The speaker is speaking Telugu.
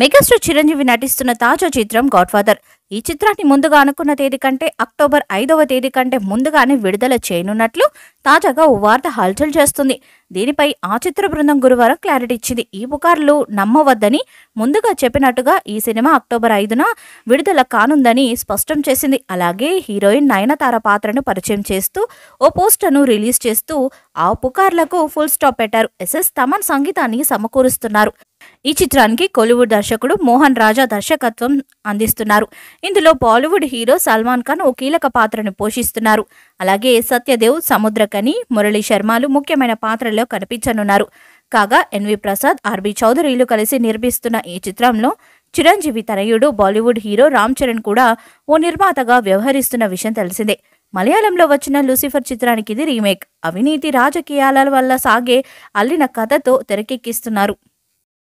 మెగాస్టార్ చిరంజీవి నటిస్తున్న తాజా చిత్రం గాడ్ఫాదర్ ఈ చిత్రాన్ని ముందుగా అనుకున్న తేదీ కంటే అక్టోబర్ ఐదవ తేదీ కంటే ముందుగానే విడుదల చేయనున్నట్లు తాజాగా ఓ వార్త హల్చల్ చేస్తుంది దీనిపై ఆ చిత్ర బృందం గురువారం క్లారిటీ ఇచ్చింది ఈ పుకార్లు నమ్మవద్దని ముందుగా చెప్పినట్టుగా ఈ సినిమా అక్టోబర్ ఐదున విడుదల కానుందని స్పష్టం చేసింది అలాగే హీరోయిన్ నయనతార పాత్రను పరిచయం చేస్తూ ఓ పోస్టర్ను రిలీజ్ చేస్తూ ఆ పుకార్లకు ఫుల్ స్టాప్ పెట్టారు ఎస్ఎస్ తమన్ సంగీతాన్ని సమకూరుస్తున్నారు ఈ చిత్రానికి కోలీవుడ్ దర్శకుడు మోహన్ రాజా దర్శకత్వం అందిస్తున్నారు ఇందులో బాలీవుడ్ హీరో సల్మాన్ ఖాన్ ఓ కీలక పాత్రను పోషిస్తున్నారు అలాగే సత్యదేవ్ సముద్రకని మురళీ శర్మలు ముఖ్యమైన పాత్రలో కనిపించనున్నారు కాగా ఎన్వి ప్రసాద్ ఆర్బి చౌదరిలు కలిసి నిర్మిస్తున్న ఈ చిత్రంలో చిరంజీవి తనయుడు బాలీవుడ్ హీరో రామ్ చరణ్ కూడా ఓ నిర్మాతగా వ్యవహరిస్తున్న విషయం తెలిసిందే మలయాళంలో వచ్చిన లూసిఫర్ చిత్రానికి ఇది రీమేక్ అవినీతి రాజకీయాల వల్ల సాగే అల్లిన కథతో తెరకెక్కిస్తున్నారు